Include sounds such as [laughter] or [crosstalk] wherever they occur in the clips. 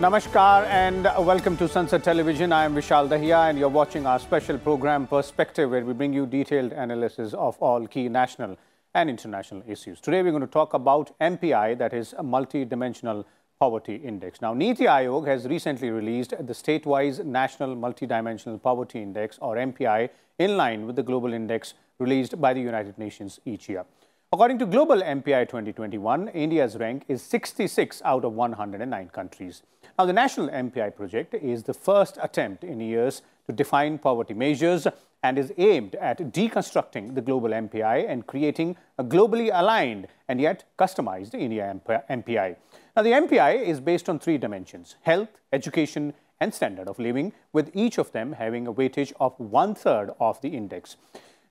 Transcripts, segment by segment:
Namaskar and welcome to Sunset Television. I am Vishal Dahiya and you're watching our special program Perspective where we bring you detailed analysis of all key national and international issues. Today we're going to talk about MPI, that is a Multidimensional Poverty Index. Now, Niti Aayog has recently released the statewide National Multidimensional Poverty Index or MPI in line with the global index released by the United Nations each year. According to Global MPI 2021, India's rank is 66 out of 109 countries. Now, the National MPI project is the first attempt in years to define poverty measures and is aimed at deconstructing the global MPI and creating a globally aligned and yet customized India MPI. Now, the MPI is based on three dimensions health, education, and standard of living, with each of them having a weightage of one third of the index.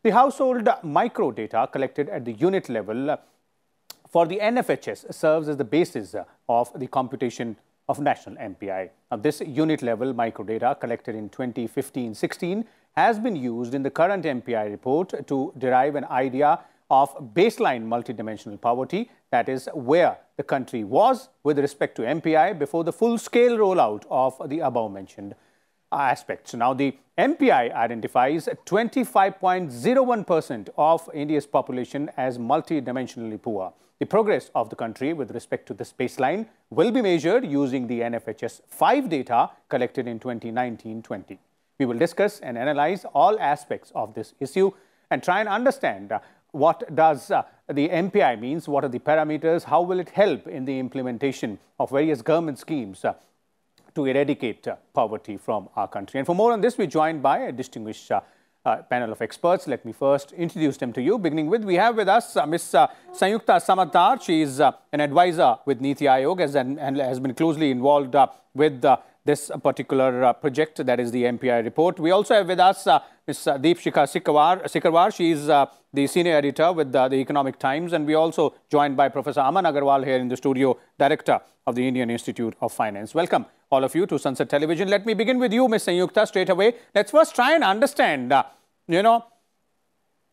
The household micro data collected at the unit level for the NFHS serves as the basis of the computation of national MPI. Now, this unit level micro data collected in 2015-16 has been used in the current MPI report to derive an idea of baseline multidimensional poverty, that is where the country was with respect to MPI before the full-scale rollout of the above-mentioned aspect. So now the MPI identifies 25.01% of India's population as multidimensionally poor. The progress of the country with respect to this baseline will be measured using the NFHS 5 data collected in 2019-20. We will discuss and analyze all aspects of this issue and try and understand uh, what does uh, the MPI means, what are the parameters, how will it help in the implementation of various government schemes uh, to eradicate uh, poverty from our country. And for more on this, we're joined by a distinguished uh, uh, panel of experts. Let me first introduce them to you. Beginning with, we have with us uh, Ms. Uh, Sanyukta Samatar. She is uh, an advisor with Niti Aayog has, and, and has been closely involved uh, with this particular project, that is the MPI report. We also have with us Ms. Deepshika Sikarwar. She is the senior editor with the Economic Times. And we also joined by Professor Aman Agarwal here in the studio, director of the Indian Institute of Finance. Welcome all of you to Sunset Television. Let me begin with you, Ms. Sanyukta, straight away. Let's first try and understand, uh, you know,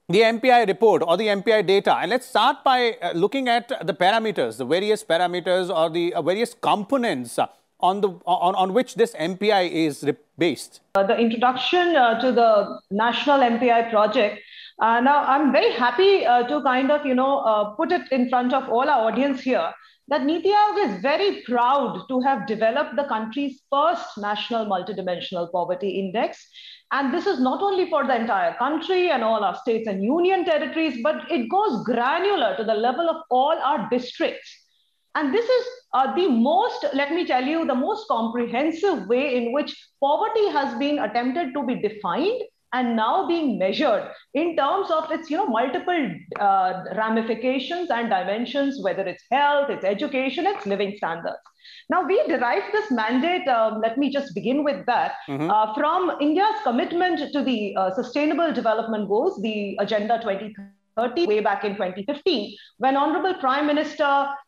the MPI report or the MPI data. And let's start by uh, looking at the parameters, the various parameters or the uh, various components uh, on, the, on, on which this MPI is based. Uh, the introduction uh, to the National MPI project uh, now, I'm very happy uh, to kind of, you know, uh, put it in front of all our audience here that Niti Aayog is very proud to have developed the country's first national multidimensional poverty index. And this is not only for the entire country and all our states and union territories, but it goes granular to the level of all our districts. And this is uh, the most, let me tell you, the most comprehensive way in which poverty has been attempted to be defined and now being measured in terms of its you know multiple uh, ramifications and dimensions whether it's health it's education it's living standards now we derived this mandate um, let me just begin with that mm-hmm. uh, from india's commitment to the uh, sustainable development goals the agenda 2030 way back in 2015, when Honorable Prime Minister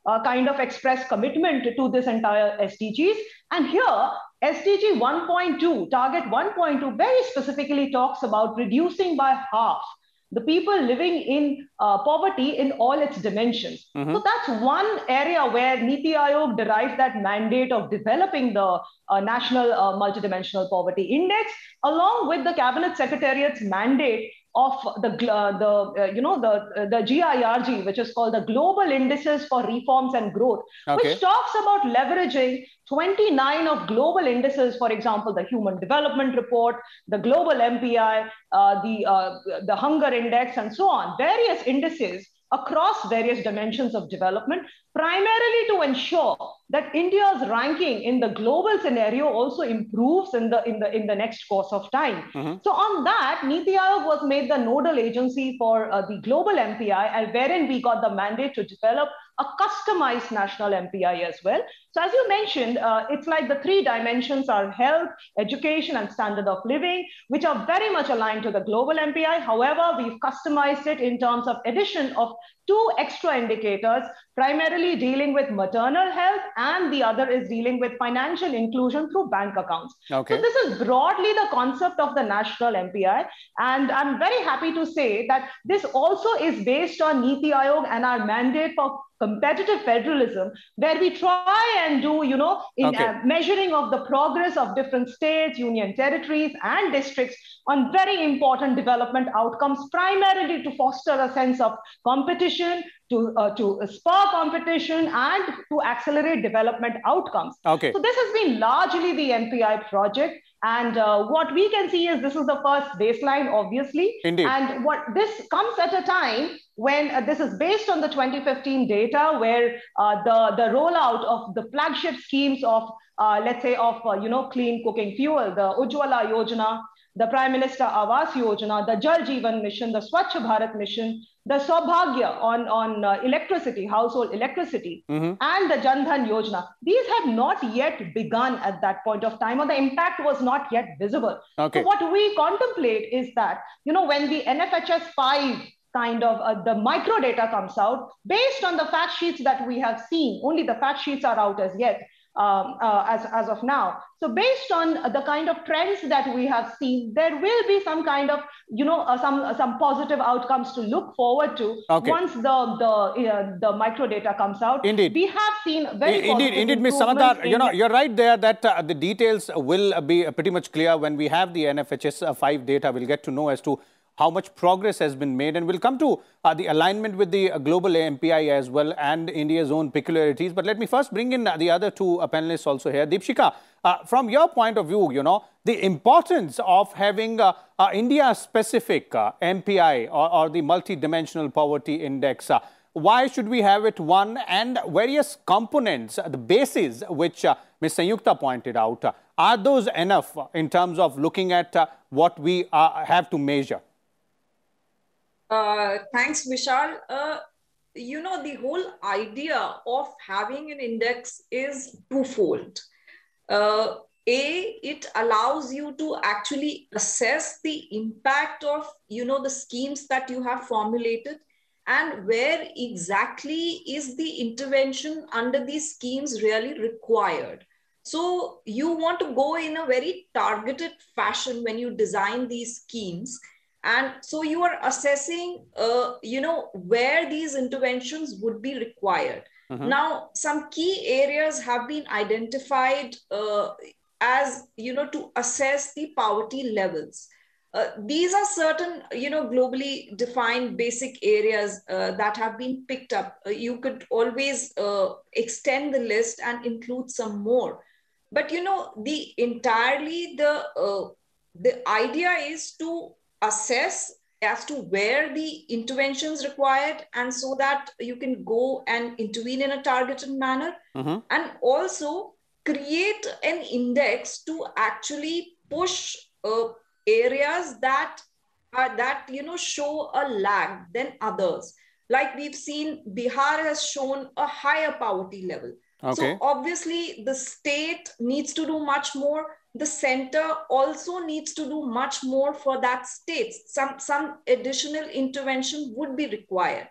uh, kind of expressed commitment to this entire SDGs. And here, SDG 1.2, target 1.2, very specifically talks about reducing by half the people living in uh, poverty in all its dimensions. Mm-hmm. So that's one area where Niti Aayog derived that mandate of developing the uh, National uh, Multidimensional Poverty Index, along with the Cabinet Secretariat's mandate of the, uh, the uh, you know, the, uh, the GIRG, which is called the Global Indices for Reforms and Growth, okay. which talks about leveraging 29 of global indices, for example, the Human Development Report, the Global MPI, uh, the, uh, the Hunger Index, and so on, various indices across various dimensions of development, primarily to ensure that India's ranking in the global scenario also improves in the in the in the next course of time. Mm-hmm. So on that, Niti Aayog was made the nodal agency for uh, the global MPI, and wherein we got the mandate to develop a customized national MPI as well. So as you mentioned, uh, it's like the three dimensions are health, education, and standard of living, which are very much aligned to the global MPI. However, we've customized it in terms of addition of two extra indicators, primarily dealing with maternal health, and the other is dealing with financial inclusion through bank accounts. Okay. So this is broadly the concept of the national MPI. And I'm very happy to say that this also is based on Niti Aayog and our mandate for competitive federalism where we try and do you know in okay. uh, measuring of the progress of different states union territories and districts on very important development outcomes primarily to foster a sense of competition to uh, to spur competition and to accelerate development outcomes okay so this has been largely the npi project and uh, what we can see is this is the first baseline, obviously. Indeed. And what this comes at a time when uh, this is based on the 2015 data, where uh, the the rollout of the flagship schemes of uh, let's say of uh, you know clean cooking fuel, the Ujwala Yojana, the Prime Minister Awas Yojana, the Jal Jeevan Mission, the Swachh Bharat Mission, the Sobhagya on, on uh, electricity, household electricity, mm-hmm. and the Jandhan Yojana. These have not yet begun at that point of time, or the impact was not yet visible. Okay. So what we contemplate is that, you know, when the NFHS 5 kind of uh, the micro data comes out, based on the fact sheets that we have seen, only the fact sheets are out as yet, um, uh, as, as of now. So based on the kind of trends that we have seen, there will be some kind of, you know, uh, some uh, some positive outcomes to look forward to okay. once the the uh, the micro data comes out. Indeed, we have seen very indeed indeed, Ms. Samadar, you know, you're right there that uh, the details will be pretty much clear when we have the NFHS five data. We'll get to know as to how much progress has been made. And we'll come to uh, the alignment with the uh, global MPI as well and India's own peculiarities. But let me first bring in uh, the other two uh, panelists also here. Deepshika, from your point of view, you know, the importance of having India-specific MPI or, or, the multidimensional poverty index, why should we have it one and various components, the bases which uh, Ms. Sanyukta pointed out, are those enough in terms of looking at what we have to measure? Uh, thanks, Vishal. Uh, you know, the whole idea of having an index is twofold. Uh, a, it allows you to actually assess the impact of, you know, the schemes that you have formulated and where exactly is the intervention under these schemes really required. So you want to go in a very targeted fashion when you design these schemes and so you are assessing uh, you know where these interventions would be required uh-huh. now some key areas have been identified uh, as you know to assess the poverty levels uh, these are certain you know globally defined basic areas uh, that have been picked up uh, you could always uh, extend the list and include some more but you know the entirely the the idea is to assess as to where the interventions required and so that you can go and intervene in a targeted manner mm-hmm. and also create an index to actually push uh, areas that are uh, that you know show a lag than others like we've seen bihar has shown a higher poverty level Okay. So obviously, the state needs to do much more. The center also needs to do much more for that state. Some some additional intervention would be required.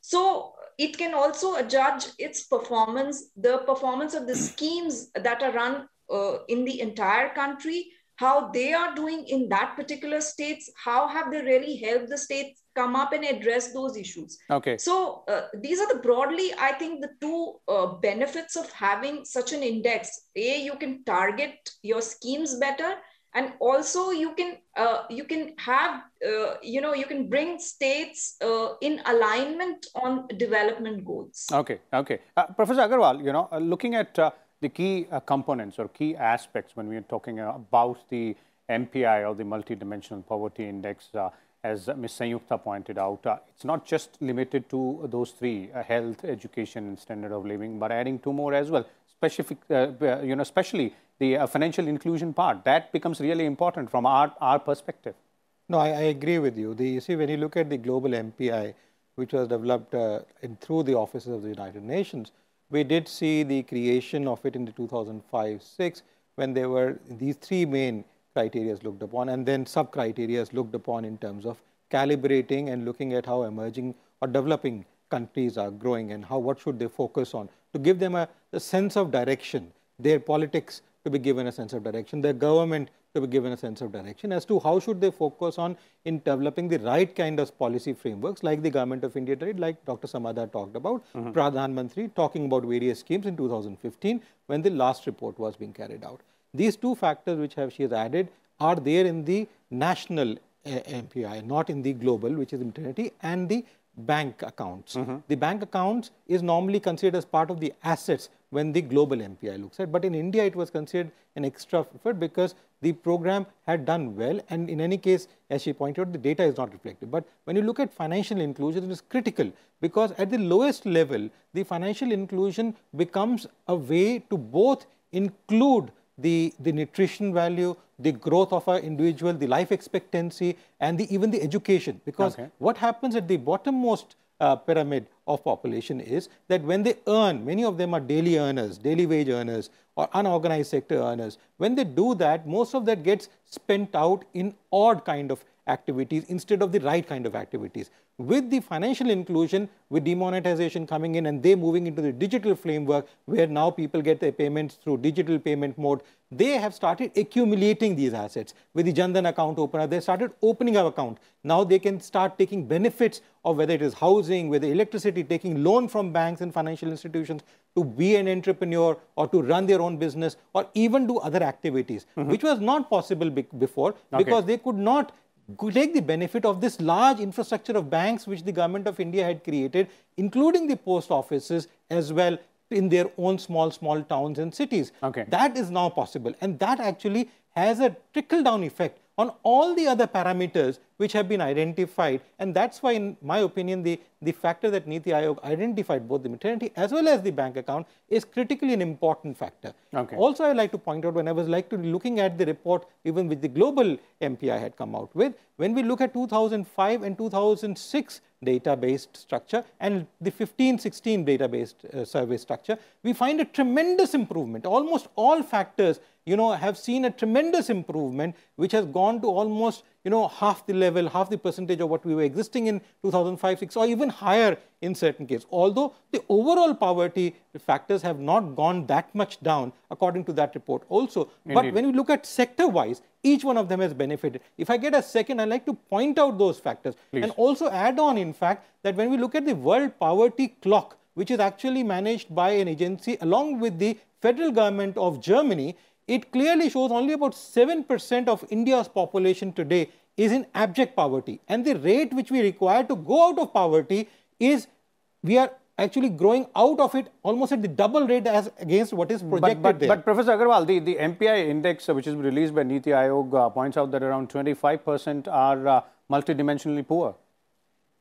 So it can also judge its performance, the performance of the [clears throat] schemes that are run uh, in the entire country, how they are doing in that particular states, how have they really helped the states come up and address those issues. Okay. So uh, these are the broadly, I think, the two uh, benefits of having such an index. A, you can target your schemes better, and also you can uh, you can have uh, you know you can bring states uh, in alignment on development goals. Okay. Okay, uh, Professor Agarwal, you know, looking at the key components or key aspects when we are talking about the MPI or the multidimensional poverty index as Ms. Sanyukta pointed out, uh, it's not just limited to those three, uh, health, education, and standard of living, but adding two more as well, specific, uh, uh you know, especially the uh, financial inclusion part. That becomes really important from our, our perspective. No, I, I agree with you. The, you see, when you look at the global MPI, which was developed uh, in, through the offices of the United Nations, we did see the creation of it in the 2005-6 when there were these three main criteria is looked upon and then sub criteria is looked upon in terms of calibrating and looking at how emerging or developing countries are growing and how what should they focus on to give them a, a sense of direction, their politics to be given a sense of direction, their government to be given a sense of direction as to how should they focus on in developing the right kind of policy frameworks like the government of India did, like Dr. Samadha talked about, mm -hmm. Pradhan Mantri talking about various schemes in 2015 when the last report was being carried out. These two factors which have, she has added are there in the national uh, eh, MPI, not in the global, which is maternity, and the bank accounts. Mm -hmm. The bank accounts is normally considered as part of the assets when the global MPI looks at. But in India, it was considered an extra effort because the program had done well. And in any case, as she pointed out, the data is not reflective. But when you look at financial inclusion, it is critical because at the lowest level, the financial inclusion becomes a way to both include the, the nutrition value, the growth of our individual, the life expectancy, and the, even the education. Because okay. what happens at the bottommost uh, pyramid of population is that when they earn, many of them are daily earners, daily wage earners, or unorganized sector earners. When they do that, most of that gets spent out in odd kind of activities instead of the right kind of activities. With the financial inclusion, with demonetization coming in and they moving into the digital framework where now people get their payments through digital payment mode, they have started accumulating these assets. With the Jandan account opener, they started opening up account. Now they can start taking benefits of whether it is housing, whether electricity, taking loan from banks and financial institutions to be an entrepreneur or to run their own business or even do other activities, mm -hmm. which was not possible be before okay. because they could not take the benefit of this large infrastructure of banks which the government of India had created, including the post offices as well in their own small, small towns and cities. Okay. That is now possible. And that actually has a trickle down effect on all the other parameters which have been identified. And that's why, in my opinion, the, the factor that Niti Aayog identified, both the maternity as well as the bank account, is critically an important factor. Okay. Also, I would like to point out, when I was like to looking at the report, even with the global MPI had come out with, when we look at 2005 and 2006, data-based structure and the 15-16 data-based uh, survey structure, we find a tremendous improvement. Almost all factors, you know, have seen a tremendous improvement, which has gone to almost, you know, half the level, half the percentage of what we were existing in 2005, 6, or even higher in certain cases. Although the overall poverty factors have not gone that much down, according to that report also. Indeed. But when we look at sector-wise, each one of them has benefited. If I get a second, I like to point out those factors Please. and also add on, in fact, that when we look at the world poverty clock, which is actually managed by an agency along with the federal government of Germany, it clearly shows only about 7% of India's population today is in abject poverty. And the rate which we require to go out of poverty is we are actually growing out of it almost at the double rate as against what is projected but, but, but Professor Agarwal, the, the MPI index, uh, which is released by Niti Aayog, uh, points out that around 25% are uh, multidimensionally poor.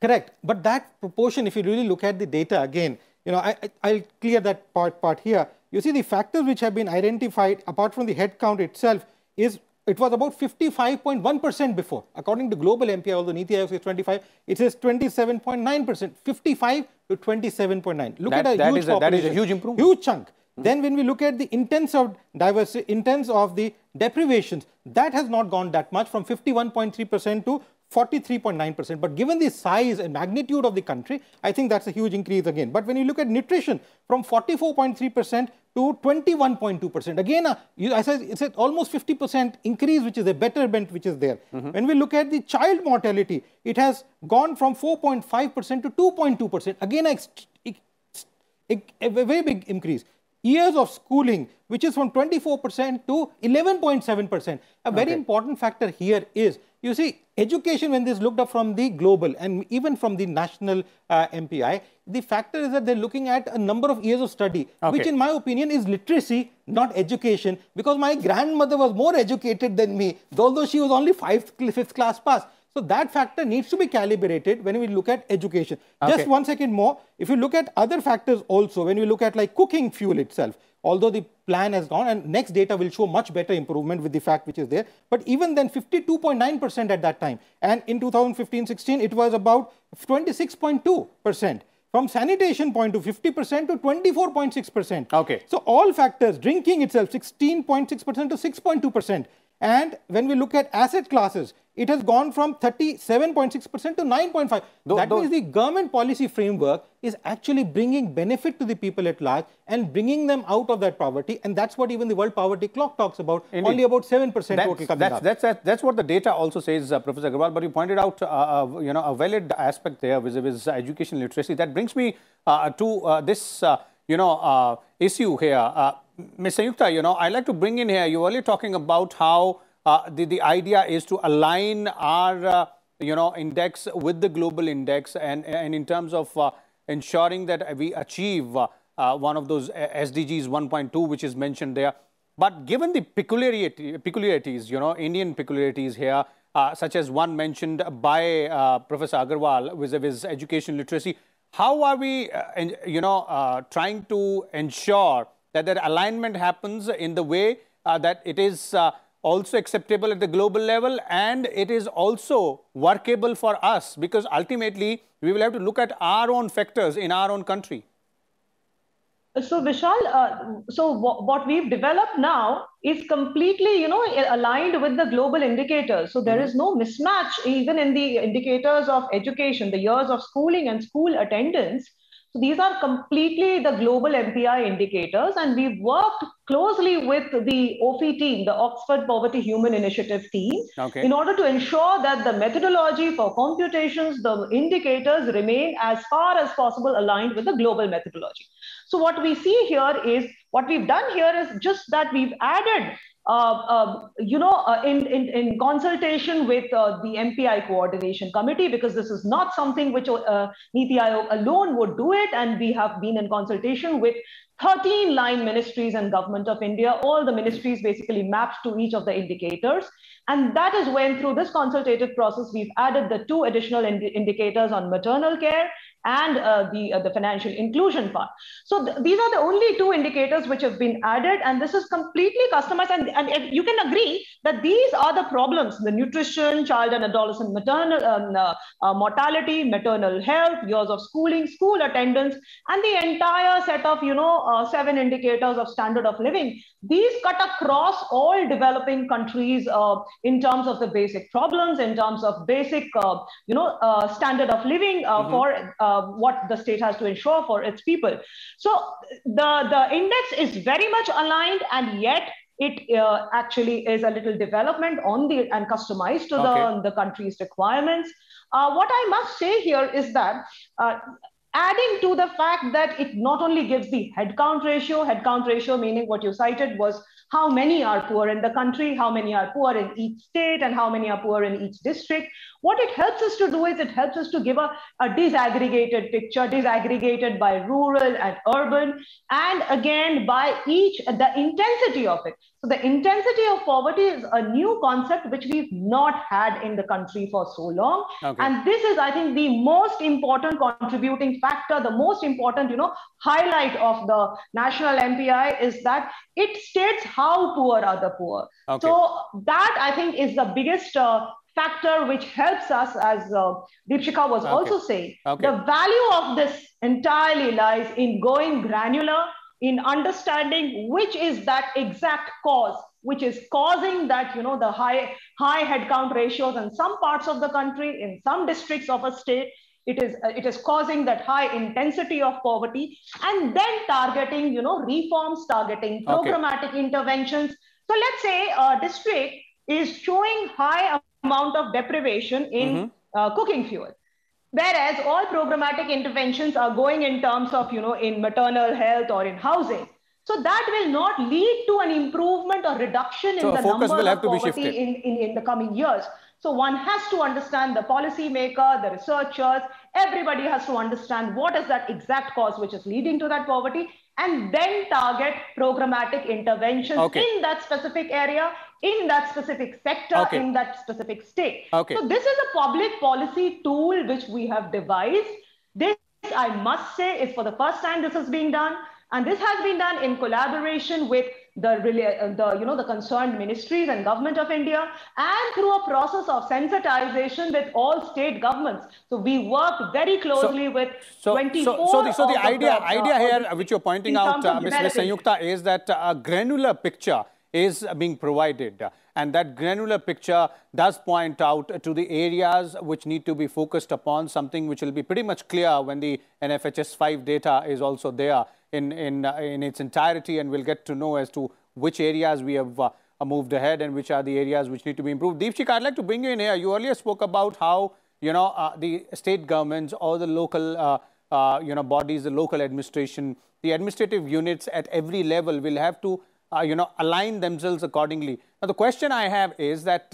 Correct. But that proportion, if you really look at the data again, you know, I, I, will clear that part, part here. You see the factors which have been identified apart from the headcount itself is it was about 55.1% before. According to Global MPI, although Niti Aayog says 25, it says 27.9%, 55 to 27.9. Look that, at a that huge is a, That is a huge improvement. Huge chunk. Mm -hmm. Then when we look at the intense of diversity, of the deprivations, that has not gone that much from 51.3% to 43.9%. But given the size and magnitude of the country, I think that's a huge increase again. But when you look at nutrition, from 44.3% to 21.2%. Again, uh, you, I said it's almost 50% increase, which is a betterment which is there. Mm -hmm. When we look at the child mortality, it has gone from 4.5% to 2.2%. Again, a, a, a very big increase years of schooling, which is from 24% to 11.7%. A very okay. important factor here is you see, education, when this looked up from the global and even from the national uh, MPI, the factor is that they're looking at a number of years of study, okay. which in my opinion is literacy, not education, because my grandmother was more educated than me, although she was only fifth class pass. So that factor needs to be calibrated when we look at education. Okay. Just one second more. If you look at other factors also, when we look at like cooking fuel itself, although the plan has gone and next data will show much better improvement with the fact which is there. But even then 52.9% at that time. And in 2015-16, it was about 26.2% from sanitation point of 50% to 24.6%. Okay. So all factors, drinking itself, 16.6% percent to 6.2%. And when we look at asset classes, it has gone from 37.6% to 9.5. That means the government policy framework is actually bringing benefit to the people at large and bringing them out of that poverty. And that's what even the World Poverty Clock talks about, Indeed. only about 7% total coming that's, up. That's, that's, that's, what the data also says, uh, Professor Agrawal. But you pointed out uh, uh, you know, a valid aspect there vis-a-vis uh, education literacy. That brings me uh, to uh, this you know, issue here. Mr. Yukta, you know, I like to bring in here, you were talking about how uh, the, the idea is to align our, uh, you know, index with the global index and, and in terms of uh, ensuring that we achieve uh, uh, one of those uh, SDGs 1.2, which is mentioned there. But given the peculiarities, you know, Indian peculiarities here, such as one mentioned by Professor Agarwal vis-a-vis -vis education literacy, how are we, you know, trying to ensure that that alignment happens in the way uh, that it is uh, also acceptable at the global level and it is also workable for us because ultimately we will have to look at our own factors in our own country. So Vishal, uh, so what we've developed now is completely, you know, aligned with the global indicators. So there mm -hmm. is no mm-hmm. mismatch even in the indicators of education, the years of schooling and school attendance. So these are completely the global MPI indicators, and we've worked closely with the OFI team, the Oxford Poverty Human Initiative team, okay. in order to ensure that the methodology for computations, the indicators remain as far as possible aligned with the global methodology. So what we see here is what we've done here is just that we've added uh, uh, you know, uh, in, in, in consultation with uh, the MPI coordination committee, because this is not something which uh, NITI alone would do it. And we have been in consultation with 13 line ministries and government of India, all the ministries basically mapped to each of the indicators. And that is when through this consultative process, we've added the two additional ind indicators on maternal care and uh, the, uh, the financial inclusion part. So th these are the only two indicators which have been added, and this is completely customized. And, and you can agree that these are the problems, the nutrition, child and adolescent maternal um, uh, uh mortality, maternal health, years of schooling, school attendance, and the entire set of, you know, uh, seven indicators of standard of living. These cut across all developing countries uh, in terms of the basic problems, in terms of basic, you know, standard of living mm -hmm. for uh, what the state has to ensure for its people. So the, the index is very much aligned and yet it uh, actually is a little development on the and customized to okay. the, the country's requirements. Uh, what I must say here is that uh, adding to the fact that it not only gives the headcount ratio, headcount ratio meaning what you cited was how many are poor in the country, how many are poor in each state, and how many are poor in each district. What it helps us to do is it helps us to give a, a disaggregated picture, disaggregated by rural and urban, and again by each, the intensity of it. So the intensity of poverty is a new concept which we've not had in the country for so long. Okay. And this is, I think, the most important contributing factor, the most important, you know, highlight of the national MPI is that it states how poor are the poor. Okay. So that, I think, is the biggest uh, factor which helps us, as uh, Deepshika was okay. also saying. Okay. The value of this entirely lies in going granular in understanding which is that exact cause which is causing that you know the high high headcount ratios in some parts of the country in some districts of a state it is it is causing that high intensity of poverty and then targeting you know reforms targeting programmatic okay. interventions so let's say a district is showing high amount of deprivation in mm-hmm. uh, cooking fuel Whereas all programmatic interventions are going in terms of, you know, in maternal health or in housing. So that will not lead to an improvement or reduction so in the number of poverty in, in, in the coming years. So one has to understand the policymaker, the researchers, everybody has to understand what is that exact cause which is leading to that poverty and then target programmatic interventions okay. in that specific area, in that specific sector, okay. in that specific state. Okay. So this is a public policy tool which we have devised. This, I must say, is for the first time this is being done. And this has been done in collaboration with the, uh, the, you know, the concerned ministries and government of India and through a process of sensitization with all state governments. So we work very closely so, with so, 24 So, so the, so the idea, the, idea uh, here which you're pointing out, uh, Ms. Ms. Sanyukta, is that uh, a granular picture is being provided. And that granular picture does point out to the areas which need to be focused upon, something which will be pretty much clear when the NFHS 5 data is also there in, in, uh, in its entirety and we'll get to know as to which areas we have uh, moved ahead and which are the areas which need to be improved. Deepshik, I'd like to bring you in here. You earlier spoke about how, you know, uh, the state governments or the local, uh, uh, you know, bodies, the local administration, the administrative units at every level will have to, uh, you know, align themselves accordingly. Now, the question I have is that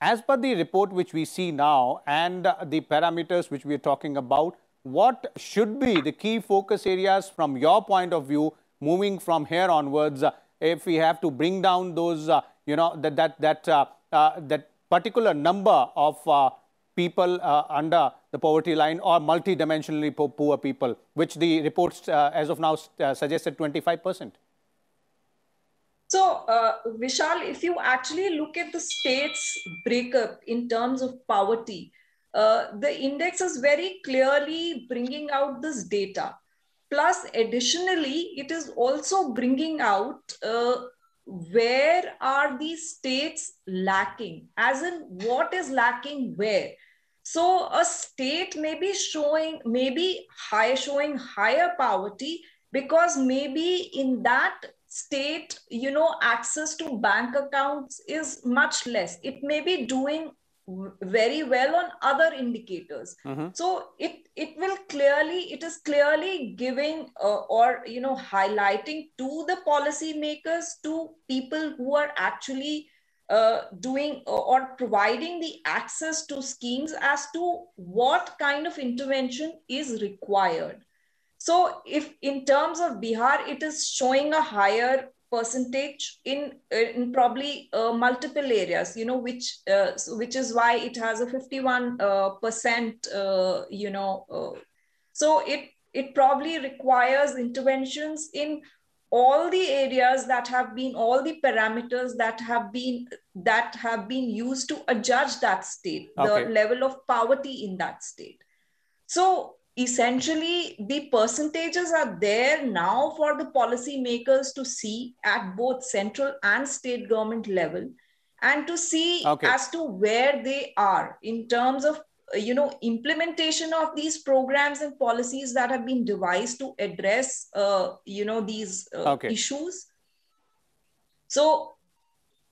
as per the report which we see now and the parameters which we are talking about, what should be the key focus areas from your point of view moving from here onwards uh, if we have to bring down those uh, you know that that that uh, uh that particular number of uh, people under the poverty line or multidimensionally poor, poor people which the reports as of now suggested 25% so, Vishal, if you actually look at the states breakup in terms of poverty, uh, the index is very clearly bringing out this data. Plus, additionally, it is also bringing out uh, where are these states lacking, as in what is lacking where. So a state may be showing, maybe high, showing higher poverty because maybe in that state, you know, access to bank accounts is much less. It may be doing very well on other indicators mm-hmm. so it it will clearly it is clearly giving uh, or you know highlighting to the policymakers to people who are actually uh, doing uh, or providing the access to schemes as to what kind of intervention is required so if in terms of bihar it is showing a higher percentage in, uh, in probably uh, multiple areas you know which uh, which is why it has a 51 uh, percent uh, you know uh, so it it probably requires interventions in all the areas that have been all the parameters that have been that have been used to adjudge that state okay. the level of poverty in that state so essentially the percentages are there now for the policymakers to see at both central and state government level and to see okay. as to where they are in terms of you know implementation of these programs and policies that have been devised to address uh, you know these uh, okay. issues so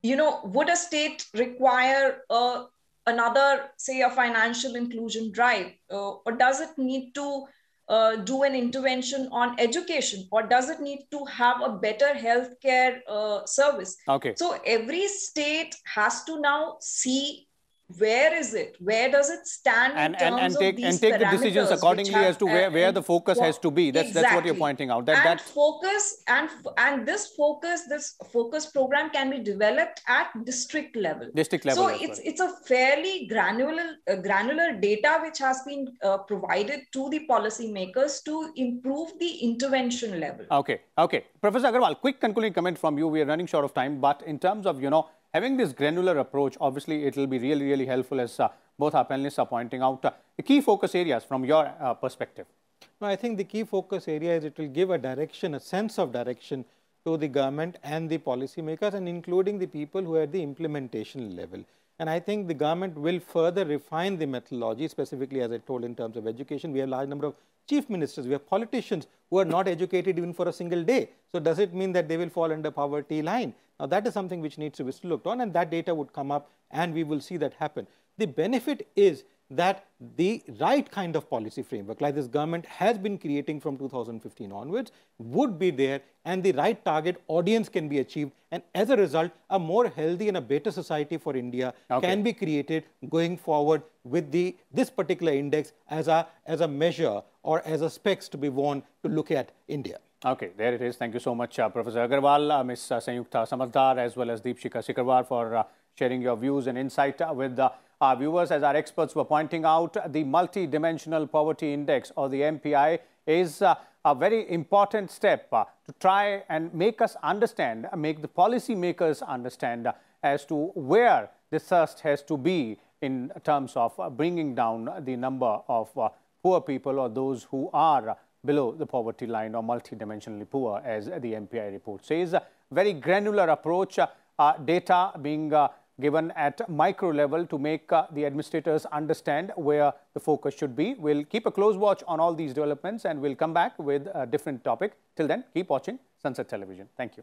you know would a state require a another, say, a financial inclusion drive? Uh, or does it need to uh, do an intervention on education or does it need to have a better healthcare uh, service okay so every state has to now see where is it where does it stand and and, and take and take the decisions accordingly have, as to where, uh, where the focus has to be that's exactly. that's what you're pointing out that and that focus and and this focus this focus program can be developed at district level district level so it's right. it's a fairly granular uh, granular data which has been uh, provided to the policymakers to improve the intervention level okay okay professor agarwal quick concluding comment from you we are running short of time but in terms of you know having this granular approach, obviously it will be really, really helpful as uh, both our panelists are pointing out uh, the key focus areas from your uh, perspective. No, I think the key focus area is it will give a direction, a sense of direction to the government and the policymakers and including the people who are at the implementation level. And I think the government will further refine the methodology, specifically as I told in terms of education. We have a large number of chief ministers, we have politicians who are not educated even for a single day. So does it mean that they will fall under poverty line? Now that is something which needs to be looked on and that data would come up and we will see that happen. The benefit is that the right kind of policy framework, like this government has been creating from 2015 onwards, would be there and the right target audience can be achieved. And as a result, a more healthy and a better society for India okay. can be created going forward with the this particular index as a, as a measure or as a specs to be worn to look at India. Okay, there it is. Thank you so much, uh, Professor Agarwal, uh, Ms. Uh, Sanyukta Samadhar, as well as Deepshika Sikarwar for uh, sharing your views and insight uh, with the uh, our viewers, as our experts were pointing out, the Multidimensional Poverty Index or the MPI is uh, a very important step uh, to try and make us understand, uh, make the policymakers understand uh, as to where the thrust has to be in terms of uh, bringing down the number of uh, poor people or those who are below the poverty line or multidimensionally poor, as the MPI report says. Very granular approach, data being given at micro level to make uh, the administrators understand where the focus should be. We'll keep a close watch on all these developments and we'll come back with a different topic. Till then, keep watching Sunset Television. Thank you.